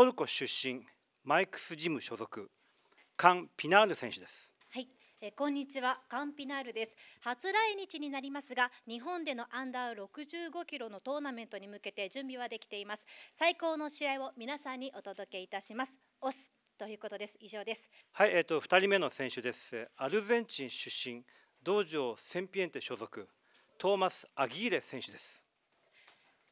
トルコ出身マイクスジム所属カン・ピナール選手です。はいえー、こんにちはカンピナールです初来日になりますが日本でのアンダー65キロのトーナメントに向けて準備はできています最高の試合を皆さんにお届けいたしますオスということです以上ですはいえっ、ー、と2人目の選手ですアルゼンチン出身道場センピエンテ所属トーマス・アギーレ選手です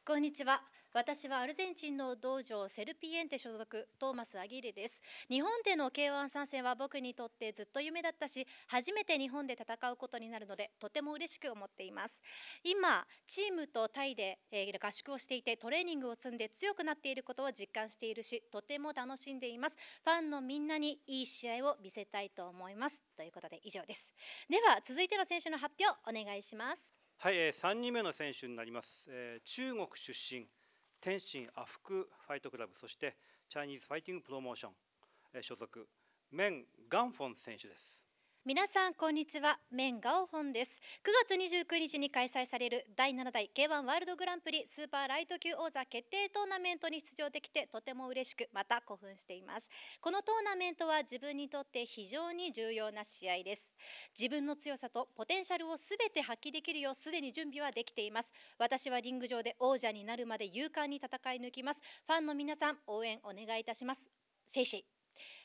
こんにちは私はアルゼンチンの道場セルピエンテ所属トーマス・アギレです日本での K1 参戦は僕にとってずっと夢だったし初めて日本で戦うことになるのでとても嬉しく思っています今チームとタイで、えー、合宿をしていてトレーニングを積んで強くなっていることを実感しているしとても楽しんでいますファンのみんなにいい試合を見せたいと思いますということで以上ですでは続いての選手の発表お願いしますはい、えー、3人目の選手になります、えー、中国出身天津アフクファイトクラブそしてチャイニーズファイティングプロモーション所属メン・ガンフォン選手です皆さんこんにちはメンガオホンです9月29日に開催される第7代 K1 ワールドグランプリスーパーライト級王座決定トーナメントに出場できてとても嬉しくまた興奮していますこのトーナメントは自分にとって非常に重要な試合です自分の強さとポテンシャルをすべて発揮できるようすでに準備はできています私はリング上で王者になるまで勇敢に戦い抜きますファンの皆さん応援お願いいたしますシェイシェイ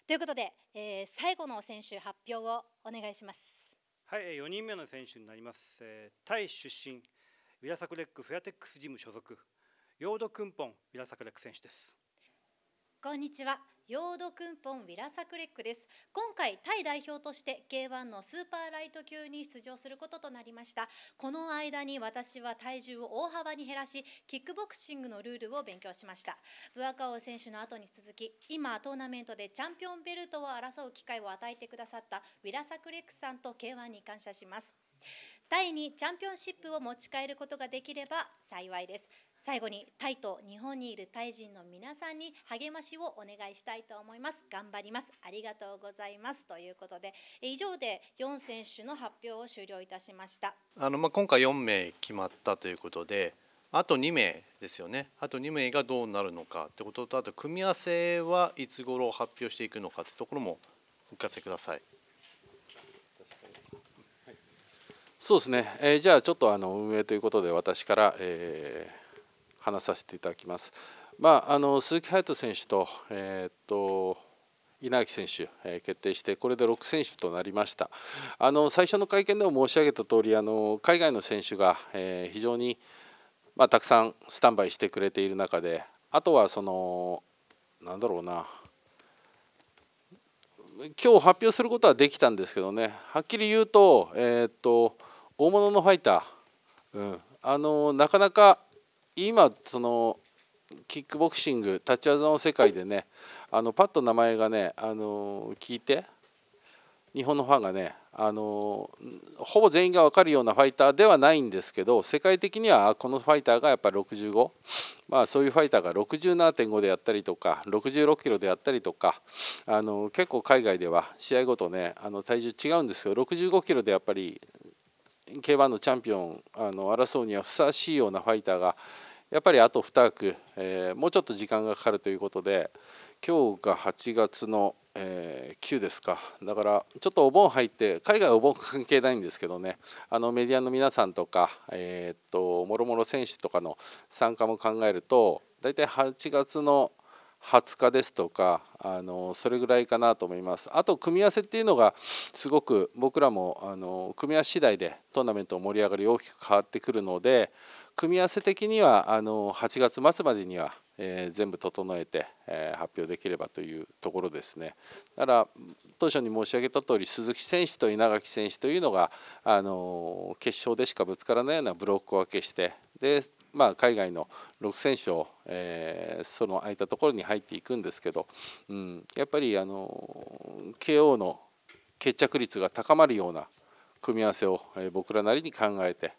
ということで、えー、最後の選手発表をお願いします。はい、4人目の選手になります。えー、タイ出身、ウィラサクレックフェアテックスジム所属、ヨードクンポンウィラサクレック選手です。こんにちは。ヨードクンポン・ウィラサクレックです今回タイ代表として K1 のスーパーライト級に出場することとなりましたこの間に私は体重を大幅に減らしキックボクシングのルールを勉強しましたブアカオ選手の後に続き今トーナメントでチャンピオンベルトを争う機会を与えてくださったウィラサクレックさんと K1 に感謝しますタイにチャンピオンシップを持ち帰ることができれば幸いです最後にタイと日本にいるタイ人の皆さんに励ましをお願いしたいと思います頑張りますありがとうございますということで以上で4選手の発表を終了いたしましたあのまあ今回4名決まったということであと2名ですよねあと2名がどうなるのかってこととあと組み合わせはいつ頃発表していくのかってところもお聞かせくださいそうですね、えー、じゃあちょっとあの運営ということで私から、えー話させていただきます。まあ、あの鈴木隼人選手と,、えー、っと稲垣選手、え決定してこれで6選手となりましたあの最初の会見でも申し上げた通りあり海外の選手が、え非常に、まあ、たくさんスタンバイしてくれている中であとはそのなんだろうな今日発表することはできたんですけどねはっきり言うと,、えー、っと大物のファイター、うん、あのなかなか今そのキックボクシング立ち技の世界でねあのパッと名前がねあの聞いて日本のファンがねあのほぼ全員が分かるようなファイターではないんですけど世界的にはこのファイターがやっぱり65、まあ、そういうファイターが67.5でやったりとか66キロでやったりとかあの結構海外では試合ごとねあの体重違うんですけど65キロでやっぱり K1 のチャンピオンあの争うにはふさわしいようなファイターがやっぱりあと2枠、えー、もうちょっと時間がかかるということで今日が8月の、えー、9ですかだからちょっとお盆入って海外お盆関係ないんですけどねあのメディアの皆さんとか、えー、っともろもろ選手とかの参加も考えると大体8月の20日ですとかあのそれぐらいかなと思いますあと組み合わせっていうのがすごく僕らもあの組み合わせ次第でトーナメントの盛り上がり大きく変わってくるので組み合わせ的にはあの8月末までには、えー、全部整えて、えー、発表できればというところですねだから当初に申し上げた通り鈴木選手と稲垣選手というのがあの決勝でしかぶつからないようなブロック分けしてでまあ、海外の6選手を、えー、その空いたところに入っていくんですけど、うん、やっぱりあの KO の決着率が高まるような組み合わせを、えー、僕らなりに考えて、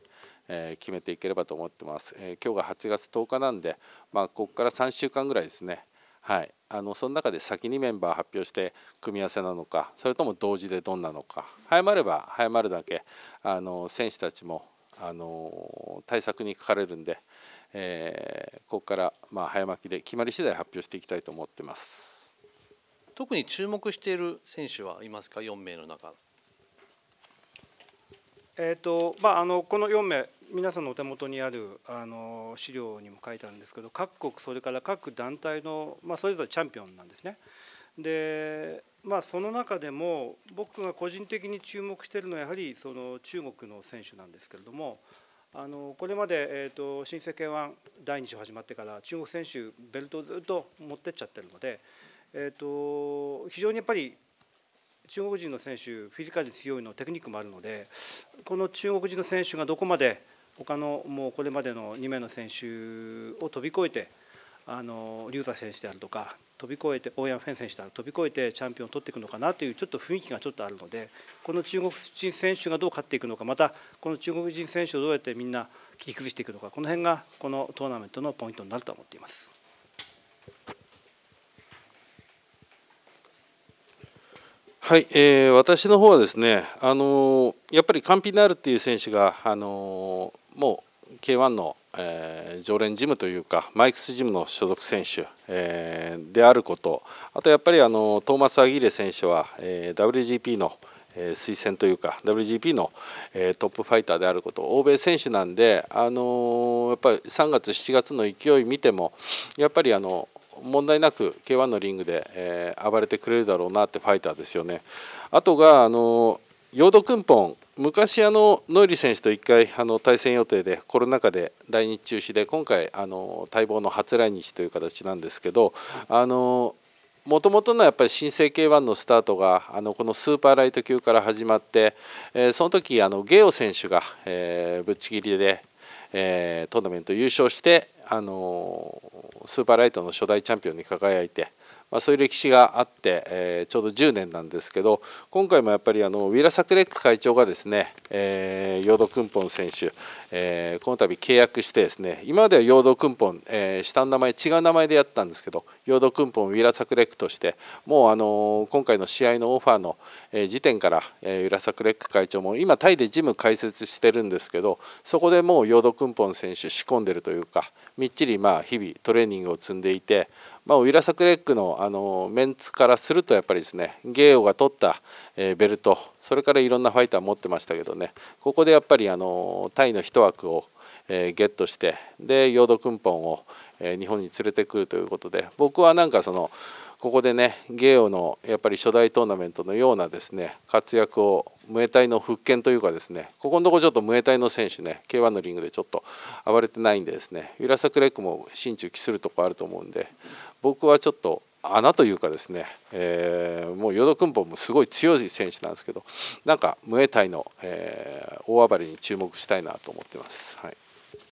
えー、決めていければと思ってます、え今日が8月10日なんで、まあ、ここから3週間ぐらいですね、はい、あのその中で先にメンバー発表して組み合わせなのかそれとも同時でどんなのか早まれば早まるだけあの選手たちもあの対策に書かれるんで、えー、ここからまあ早巻きで決まり次第発表していきたいと思ってます。特に注目している選手はいますか、4名の中。えーとまあ、あのこの4名、皆さんのお手元にあるあの資料にも書いてあるんですけど、各国、それから各団体の、まあ、それぞれチャンピオンなんですね。でまあ、その中でも僕が個人的に注目しているのはやはりその中国の選手なんですけれどもあのこれまで、えーと、新世界1第2章始まってから中国選手ベルトをずっと持ってっちゃってるので、えーと、非常にやっぱり中国人の選手フィジカル強いのテクニックもあるのでこの中国人の選手がどこまで他のもうこれまでの2名の選手を飛び越えて。あの竜太選手であるとか飛び越えて大山フェン選手である飛び越えてチャンピオンを取っていくのかなというちょっと雰囲気がちょっとあるのでこの中国人選手がどう勝っていくのかまたこの中国人選手をどうやってみんな切り崩していくのかこの辺がこのトーナメントのポイントになると思っています。はい、えー、私の方はですね、あのー、やっぱりカンピナールっていう選手が、あのー、もう K1 の、えー、常連ジムというかマイクスジムの所属選手、えー、であることあとやっぱりあのトーマス・アギーレ選手は、えー、WGP のえ推薦というか WGP の、えトップファイターであること欧米選手なんで、あのやっぱり3月7月の勢い見てもやっぱりあの問題なく k 1のリングで、え暴れてくれるだろうなってファイターですよね。あとが、あのヨードクンポン昔あのノイリ選手と1回あの対戦予定でコロナ禍で来日中止で今回あの待望の初来日という形なんですけどあのもともとのやっぱり新生 K1 のスタートがあのこのスーパーライト級から始まって、えー、その時あのゲオ選手が、えー、ぶっちぎりで、えー、トーナメント優勝して、あのー、スーパーライトの初代チャンピオンに輝いて、まあ、そういう歴史があって、えー、ちょうど10年なんですけど今回もやっぱりあのウィラ・サクレック会長がですね、えー、ヨード・クンポン選手、えー、この度契約してですね今まではヨード・クンポン、えー、下の名前違う名前でやったんですけどヨード・クンポンウィラ・サクレックとしてもう、あの今回の試合のオファーの、え時点から、えウィラ・サクレック会長も今タイでジム開設してるんですけどそこでもうヨード・クンポン選手仕込んでるというかみっちりまあ日々トレーニングを積んでいてまあ、ウィラサクレックのあのメンツからするとやっぱりですねゲーオが取った、えー、ベルトそれからいろんなファイター持ってましたけどねここでやっぱりあのタイの1枠を、えー、ゲットしてでヨードクンポンを、えー、日本に連れてくるということで僕はなんかそのここでねゲオのやっぱり初代トーナメントのようなですね活躍をムエタイの復権というかですねここのところちょっとムエタイの選手ね K1 のリングでちょっと暴れてないんでですねウィラサクレックも心中期するとこあると思うんで僕はちょっと穴というかですね、えー、もうヨドクンポもすごい強い選手なんですけどなんかムエタイの、えー、大暴れに注目したいなと思ってます。はい